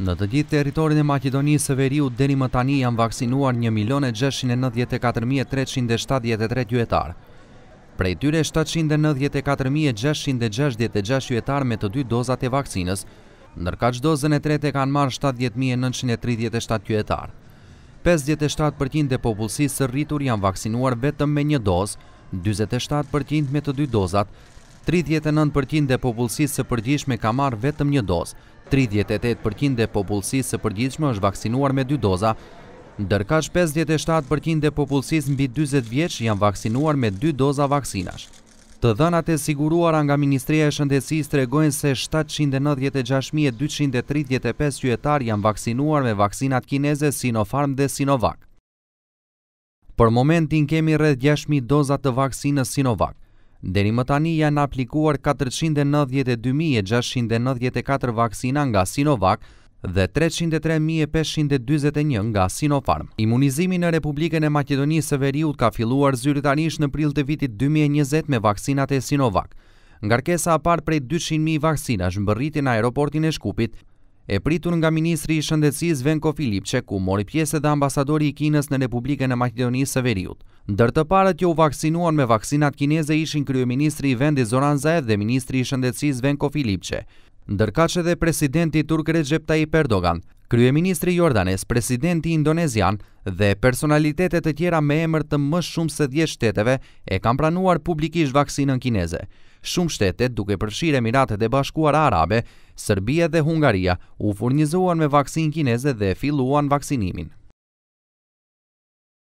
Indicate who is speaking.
Speaker 1: Në të gjithë teritorin e Makedonisë së Veriut deri më tani janë vaksinuar 1.694.373 gjyëtarë. Prej tyre 794.666 gjyëtarë me të dy dozat e vaksinës, nërka që dozën e trete kanë marë 70.937 gjyëtarë. 57% e popullësisë së rritur janë vaksinuar vetëm me një dozë, 27% me të dy dozat, 39% e popullësisë së përgjishme ka marrë vetëm një dozë, 38% e popullësisë së përgjishme është vaksinuar me dy doza, ndërkash 57% e popullësisë mbi 20 vjeç janë vaksinuar me dy doza vaksinash. Të dhënat e siguruara nga Ministria e Shëndetësisë tregojnë se 796235 qytetar janë vaksinuar me vaksinat kineze Sinopharm dhe Sinovac. Për momentin kemi rreth 6000 doza të vaksinës Sinovac. Deri më tani janë aplikuar 492694 vaksina nga Sinovac dhe 303.521 nga Sinopharm. Imunizimi në Republikën e Makedonisë së Veriut ka filluar zyrtarisht në prill të vitit 2020 me vaksinat e Sinovac. Ngarkesa e parë prej 200.000 vaksinash mbërritin në aeroportin e Shkupit e pritur nga Ministri i Shëndecis Venko Filip ku mori pjesë edhe ambasadori i Kinës në Republikën e Makedonisë së Veriut. të parët jo vaksinuan me vaksinat kineze ishin Kryeministri i Vendi Zoran Zaev dhe Ministri i Shëndecis Venko Filip Qe. Ndërka që dhe presidenti Turk Recep Tayyip Erdogan, Kryeministri Jordanes, presidenti Indonezian dhe personalitetet e tjera me emër të më shumë se 10 shteteve e kam pranuar publikisht vaksinën kineze shumë shtetet duke përfshirë Emiratet e Bashkuara Arabe, Serbia dhe Hungaria u furnizuan me vaksinë kineze dhe filluan vaksinimin.